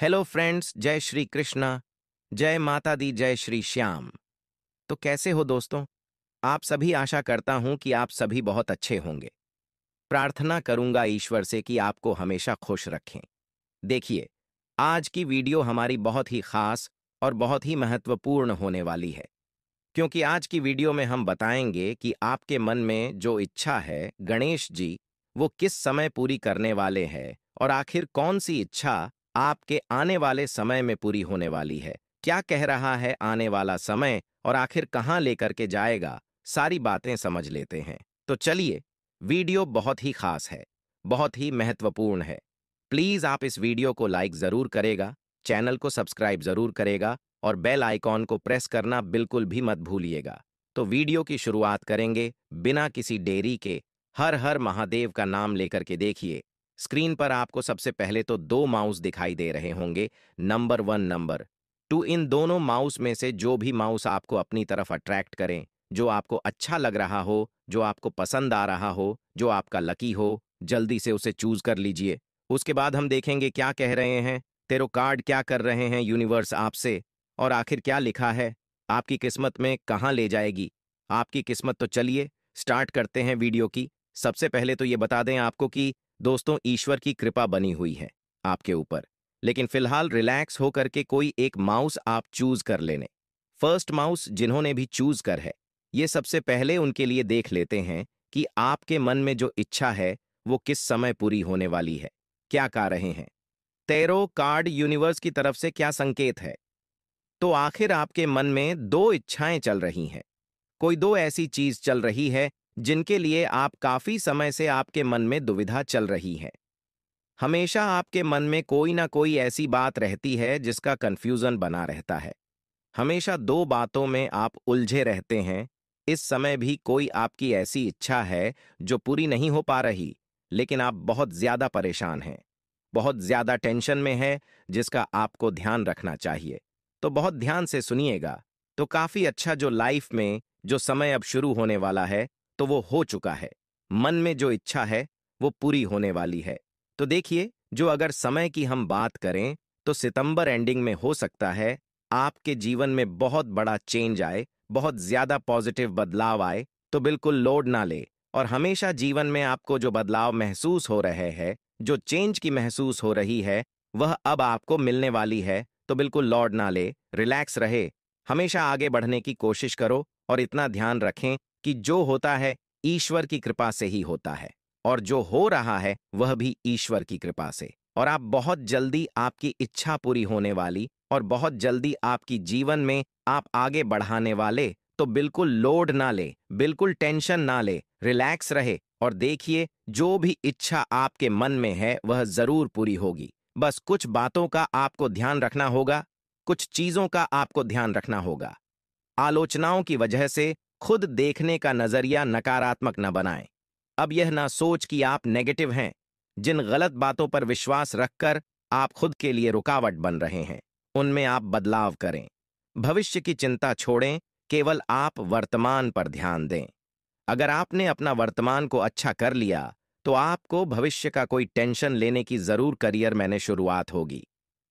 Hello friends जय श्री कृष्णा जय माता दी जय श्री श्याम तो कैसे हो दोस्तों आप सभी आशा करता हूं कि आप सभी बहुत अच्छे होंगे प्रार्थना करूंगा ईश्वर से कि आपको हमेशा खुश रखें देखिए आज की वीडियो हमारी बहुत ही खास और बहुत ही महत्वपूर्ण होने वाली है क्योंकि आज की वीडियो में हम बताएंगे कि आपके मन में जो इच्छा है गणेश जी वो किस समय पूरी करने वाले हैं और आखिर कौन सी इच्छा आपके आने वाले समय में पूरी होने वाली है क्या कह रहा है आने वाला समय और आखिर कहां लेकर के जाएगा सारी बातें समझ लेते हैं तो चलिए वीडियो बहुत ही खास है बहुत ही महत्वपूर्ण है प्लीज आप इस वीडियो को लाइक जरूर करेगा चैनल को सब्सक्राइब जरूर करेगा और बेल आइकॉन को प्रेस करना बिल्कुल भी मत भूलिएगा तो वीडियो की शुरुआत करेंगे बिना किसी डेरी के हर हर महादेव का नाम लेकर के देखिए स्क्रीन पर आपको सबसे पहले तो दो माउस दिखाई दे रहे होंगे नंबर वन नंबर टू तो इन दोनों माउस में से जो भी माउस आपको अपनी तरफ अट्रैक्ट करें जो आपको अच्छा लग रहा हो जो आपको पसंद आ रहा हो जो आपका लकी हो जल्दी से उसे चूज कर लीजिए उसके बाद हम देखेंगे क्या कह रहे हैं तेरो कार्ड क्या कर रहे हैं यूनिवर्स आपसे और आखिर क्या लिखा है आपकी किस्मत में कहाँ ले जाएगी आपकी किस्मत तो चलिए स्टार्ट करते हैं वीडियो की सबसे पहले तो ये बता दें आपको कि दोस्तों ईश्वर की कृपा बनी हुई है आपके ऊपर लेकिन फिलहाल रिलैक्स होकर के कोई एक माउस आप चूज कर लेने फर्स्ट माउस जिन्होंने भी चूज कर है ये सबसे पहले उनके लिए देख लेते हैं कि आपके मन में जो इच्छा है वो किस समय पूरी होने वाली है क्या कह रहे हैं तेरो कार्ड यूनिवर्स की तरफ से क्या संकेत है तो आखिर आपके मन में दो इच्छाएं चल रही हैं कोई दो ऐसी चीज चल रही है जिनके लिए आप काफी समय से आपके मन में दुविधा चल रही है हमेशा आपके मन में कोई ना कोई ऐसी बात रहती है जिसका कंफ्यूजन बना रहता है हमेशा दो बातों में आप उलझे रहते हैं इस समय भी कोई आपकी ऐसी इच्छा है जो पूरी नहीं हो पा रही लेकिन आप बहुत ज्यादा परेशान हैं बहुत ज्यादा टेंशन में है जिसका आपको ध्यान रखना चाहिए तो बहुत ध्यान से सुनिएगा तो काफी अच्छा जो लाइफ में जो समय अब शुरू होने वाला है तो वो हो चुका है मन में जो इच्छा है वो पूरी होने वाली है तो देखिए जो अगर समय की हम बात करें तो सितंबर एंडिंग में हो सकता है आपके जीवन में बहुत बड़ा चेंज आए बहुत ज्यादा पॉजिटिव बदलाव आए तो बिल्कुल लोड ना ले और हमेशा जीवन में आपको जो बदलाव महसूस हो रहे हैं जो चेंज की महसूस हो रही है वह अब आपको मिलने वाली है तो बिल्कुल लौट ना ले रिलैक्स रहे हमेशा आगे बढ़ने की कोशिश करो और इतना ध्यान रखें कि जो होता है ईश्वर की कृपा से ही होता है और जो हो रहा है वह भी ईश्वर की कृपा से और आप बहुत जल्दी आपकी इच्छा पूरी होने वाली और बहुत जल्दी आपकी जीवन में आप आगे बढ़ाने वाले तो बिल्कुल लोड ना ले बिल्कुल टेंशन ना ले रिलैक्स रहे और देखिए जो भी इच्छा आपके मन में है वह जरूर पूरी होगी बस कुछ बातों का आपको ध्यान रखना होगा कुछ चीजों का आपको ध्यान रखना होगा आलोचनाओं की वजह से खुद देखने का नजरिया नकारात्मक न बनाएं। अब यह ना सोच कि आप नेगेटिव हैं जिन गलत बातों पर विश्वास रखकर आप खुद के लिए रुकावट बन रहे हैं उनमें आप बदलाव करें भविष्य की चिंता छोड़ें केवल आप वर्तमान पर ध्यान दें अगर आपने अपना वर्तमान को अच्छा कर लिया तो आपको भविष्य का कोई टेंशन लेने की जरूर करियर मैंने शुरुआत होगी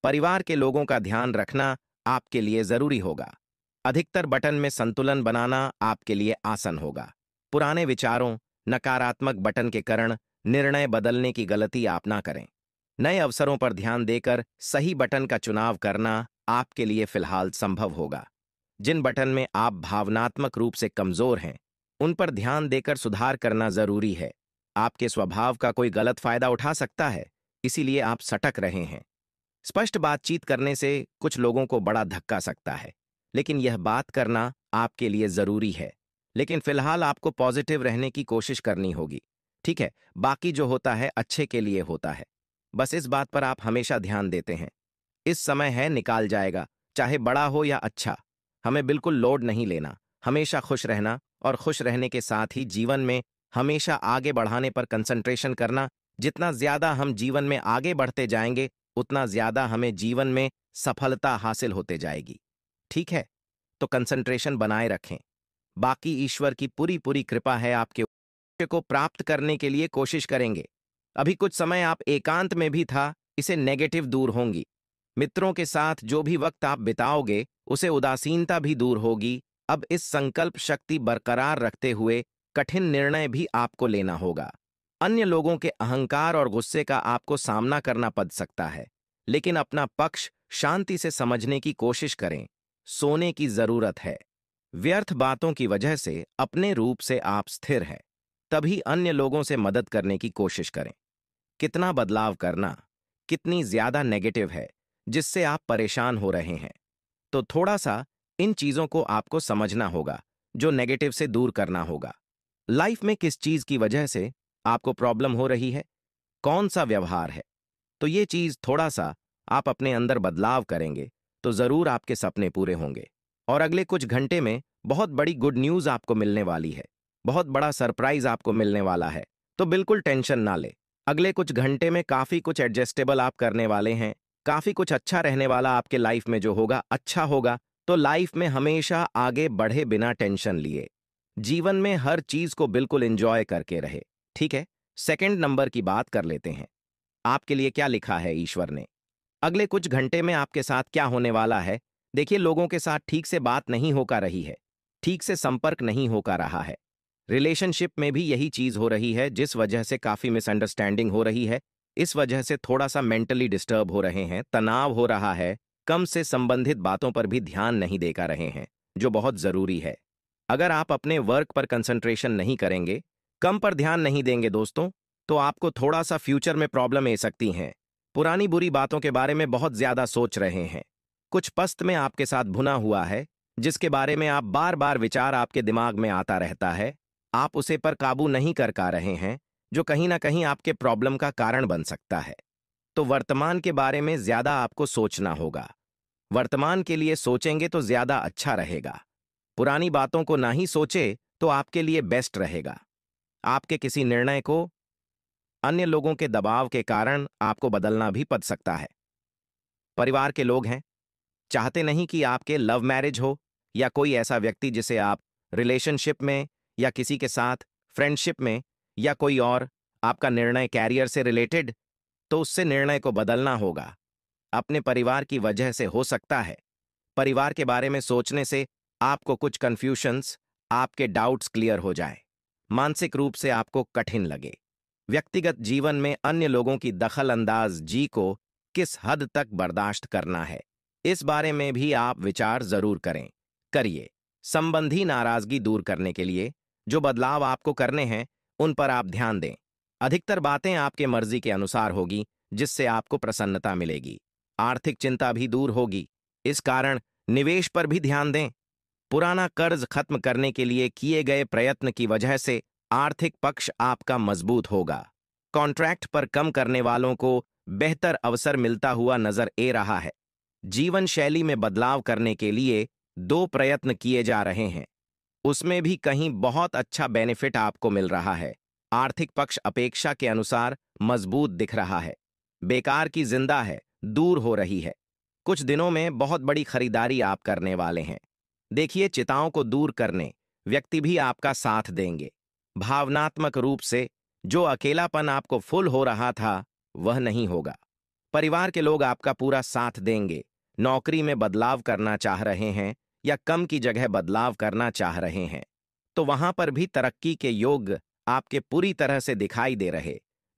परिवार के लोगों का ध्यान रखना आपके लिए जरूरी होगा अधिकतर बटन में संतुलन बनाना आपके लिए आसन होगा पुराने विचारों नकारात्मक बटन के कारण निर्णय बदलने की गलती आप ना करें नए अवसरों पर ध्यान देकर सही बटन का चुनाव करना आपके लिए फिलहाल संभव होगा जिन बटन में आप भावनात्मक रूप से कमजोर हैं उन पर ध्यान देकर सुधार करना जरूरी है आपके स्वभाव का कोई गलत फायदा उठा सकता है इसीलिए आप सटक रहे हैं स्पष्ट बातचीत करने से कुछ लोगों को बड़ा धक्का सकता है लेकिन यह बात करना आपके लिए ज़रूरी है लेकिन फिलहाल आपको पॉजिटिव रहने की कोशिश करनी होगी ठीक है बाकी जो होता है अच्छे के लिए होता है बस इस बात पर आप हमेशा ध्यान देते हैं इस समय है निकाल जाएगा चाहे बड़ा हो या अच्छा हमें बिल्कुल लोड नहीं लेना हमेशा खुश रहना और खुश रहने के साथ ही जीवन में हमेशा आगे बढ़ाने पर कंसंट्रेशन करना जितना ज्यादा हम जीवन में आगे बढ़ते जाएंगे उतना ज्यादा हमें जीवन में सफलता हासिल होते जाएगी ठीक है तो कंसंट्रेशन बनाए रखें बाकी ईश्वर की पूरी पूरी कृपा है आपके को प्राप्त करने के लिए कोशिश करेंगे अभी कुछ समय आप एकांत में भी था इसे नेगेटिव दूर होंगी मित्रों के साथ जो भी वक्त आप बिताओगे उसे उदासीनता भी दूर होगी अब इस संकल्प शक्ति बरकरार रखते हुए कठिन निर्णय भी आपको लेना होगा अन्य लोगों के अहंकार और गुस्से का आपको सामना करना पड़ सकता है लेकिन अपना पक्ष शांति से समझने की कोशिश करें सोने की जरूरत है व्यर्थ बातों की वजह से अपने रूप से आप स्थिर हैं तभी अन्य लोगों से मदद करने की कोशिश करें कितना बदलाव करना कितनी ज्यादा नेगेटिव है जिससे आप परेशान हो रहे हैं तो थोड़ा सा इन चीजों को आपको समझना होगा जो नेगेटिव से दूर करना होगा लाइफ में किस चीज की वजह से आपको प्रॉब्लम हो रही है कौन सा व्यवहार है तो ये चीज थोड़ा सा आप अपने अंदर बदलाव करेंगे तो जरूर आपके सपने पूरे होंगे और अगले कुछ घंटे में बहुत बड़ी गुड न्यूज आपको मिलने वाली है बहुत बड़ा सरप्राइज आपको मिलने वाला है तो बिल्कुल टेंशन ना ले अगले कुछ घंटे में काफी कुछ एडजस्टेबल आप करने वाले हैं काफी कुछ अच्छा रहने वाला आपके लाइफ में जो होगा अच्छा होगा तो लाइफ में हमेशा आगे बढ़े बिना टेंशन लिए जीवन में हर चीज को बिल्कुल एंजॉय करके रहे ठीक है सेकंड नंबर की बात कर लेते हैं आपके लिए क्या लिखा है ईश्वर ने अगले कुछ घंटे में आपके साथ क्या होने वाला है देखिए लोगों के साथ ठीक से बात नहीं होकर रही है ठीक से संपर्क नहीं होकर रहा है रिलेशनशिप में भी यही चीज हो रही है जिस वजह से काफी मिसअंडरस्टैंडिंग हो रही है इस वजह से थोड़ा सा मेंटली डिस्टर्ब हो रहे हैं तनाव हो रहा है कम से संबंधित बातों पर भी ध्यान नहीं देकर रहे हैं जो बहुत जरूरी है अगर आप अपने वर्क पर कंसंट्रेशन नहीं करेंगे कम पर ध्यान नहीं देंगे दोस्तों तो आपको थोड़ा सा फ्यूचर में प्रॉब्लम आ सकती हैं पुरानी बुरी बातों के बारे में बहुत ज्यादा सोच रहे हैं कुछ पस्त में आपके साथ भुना हुआ है जिसके बारे में आप बार बार विचार आपके दिमाग में आता रहता है आप उसे पर काबू नहीं कर पा रहे हैं जो कहीं ना कहीं आपके प्रॉब्लम का कारण बन सकता है तो वर्तमान के बारे में ज्यादा आपको सोचना होगा वर्तमान के लिए सोचेंगे तो ज्यादा अच्छा रहेगा पुरानी बातों को ना ही सोचे तो आपके लिए बेस्ट रहेगा आपके किसी निर्णय को अन्य लोगों के दबाव के कारण आपको बदलना भी पड़ सकता है परिवार के लोग हैं चाहते नहीं कि आपके लव मैरिज हो या कोई ऐसा व्यक्ति जिसे आप रिलेशनशिप में या किसी के साथ फ्रेंडशिप में या कोई और आपका निर्णय कैरियर से रिलेटेड तो उससे निर्णय को बदलना होगा अपने परिवार की वजह से हो सकता है परिवार के बारे में सोचने से आपको कुछ कन्फ्यूशंस आपके डाउट्स क्लियर हो जाए मानसिक रूप से आपको कठिन लगे व्यक्तिगत जीवन में अन्य लोगों की दखल अंदाज जी को किस हद तक बर्दाश्त करना है इस बारे में भी आप विचार जरूर करें करिए संबंधी नाराजगी दूर करने के लिए जो बदलाव आपको करने हैं उन पर आप ध्यान दें अधिकतर बातें आपके मर्जी के अनुसार होगी जिससे आपको प्रसन्नता मिलेगी आर्थिक चिंता भी दूर होगी इस कारण निवेश पर भी ध्यान दें पुराना कर्ज खत्म करने के लिए किए गए प्रयत्न की वजह से आर्थिक पक्ष आपका मजबूत होगा कॉन्ट्रैक्ट पर कम करने वालों को बेहतर अवसर मिलता हुआ नजर ए रहा है जीवन शैली में बदलाव करने के लिए दो प्रयत्न किए जा रहे हैं उसमें भी कहीं बहुत अच्छा बेनिफिट आपको मिल रहा है आर्थिक पक्ष अपेक्षा के अनुसार मजबूत दिख रहा है बेकार की जिंदा है दूर हो रही है कुछ दिनों में बहुत बड़ी खरीदारी आप करने वाले हैं देखिए चिताओं को दूर करने व्यक्ति भी आपका साथ देंगे भावनात्मक रूप से जो अकेलापन आपको फुल हो रहा था वह नहीं होगा परिवार के लोग आपका पूरा साथ देंगे नौकरी में बदलाव करना चाह रहे हैं या कम की जगह बदलाव करना चाह रहे हैं तो वहां पर भी तरक्की के योग आपके पूरी तरह से दिखाई दे रहे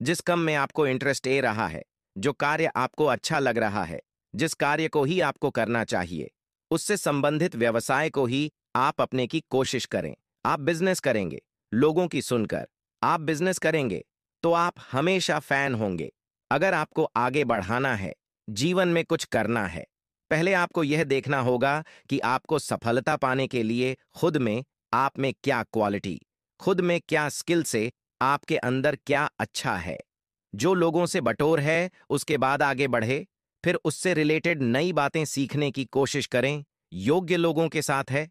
जिस कम में आपको इंटरेस्ट ए रहा है जो कार्य आपको अच्छा लग रहा है जिस कार्य को ही आपको करना चाहिए उससे संबंधित व्यवसाय को ही आप अपने की कोशिश करें आप बिजनेस करेंगे लोगों की सुनकर आप बिजनेस करेंगे तो आप हमेशा फैन होंगे अगर आपको आगे बढ़ाना है जीवन में कुछ करना है पहले आपको यह देखना होगा कि आपको सफलता पाने के लिए खुद में आप में क्या क्वालिटी खुद में क्या स्किल से आपके अंदर क्या अच्छा है जो लोगों से बटोर है उसके बाद आगे बढ़े फिर उससे रिलेटेड नई बातें सीखने की कोशिश करें योग्य लोगों के साथ है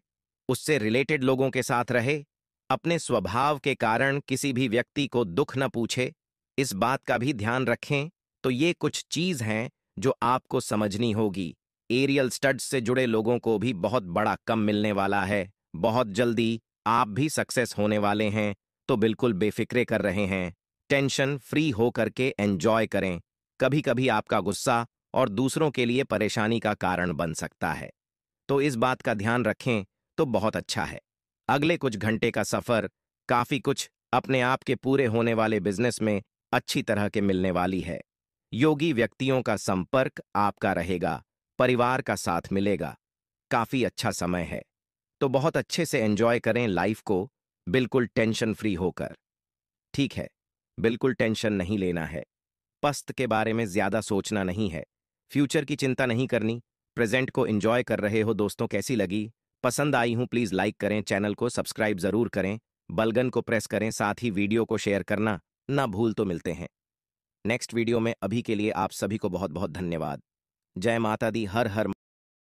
उससे रिलेटेड लोगों के साथ रहे अपने स्वभाव के कारण किसी भी व्यक्ति को दुख न पूछे इस बात का भी ध्यान रखें तो ये कुछ चीज हैं जो आपको समझनी होगी एरियल स्टड्स से जुड़े लोगों को भी बहुत बड़ा कम मिलने वाला है बहुत जल्दी आप भी सक्सेस होने वाले हैं तो बिल्कुल बेफिक्रे कर रहे हैं टेंशन फ्री हो करके एंजॉय करें कभी कभी आपका गुस्सा और दूसरों के लिए परेशानी का कारण बन सकता है तो इस बात का ध्यान रखें तो बहुत अच्छा है अगले कुछ घंटे का सफर काफी कुछ अपने आप के पूरे होने वाले बिजनेस में अच्छी तरह के मिलने वाली है योगी व्यक्तियों का संपर्क आपका रहेगा परिवार का साथ मिलेगा काफी अच्छा समय है तो बहुत अच्छे से एंजॉय करें लाइफ को बिल्कुल टेंशन फ्री होकर ठीक है बिल्कुल टेंशन नहीं लेना है पस्त के बारे में ज्यादा सोचना नहीं है फ्यूचर की चिंता नहीं करनी प्रेजेंट को एंजॉय कर रहे हो दोस्तों कैसी लगी पसंद आई हूं प्लीज़ लाइक करें चैनल को सब्सक्राइब ज़रूर करें बलगन को प्रेस करें साथ ही वीडियो को शेयर करना ना भूल तो मिलते हैं नेक्स्ट वीडियो में अभी के लिए आप सभी को बहुत बहुत धन्यवाद जय माता दी हर हर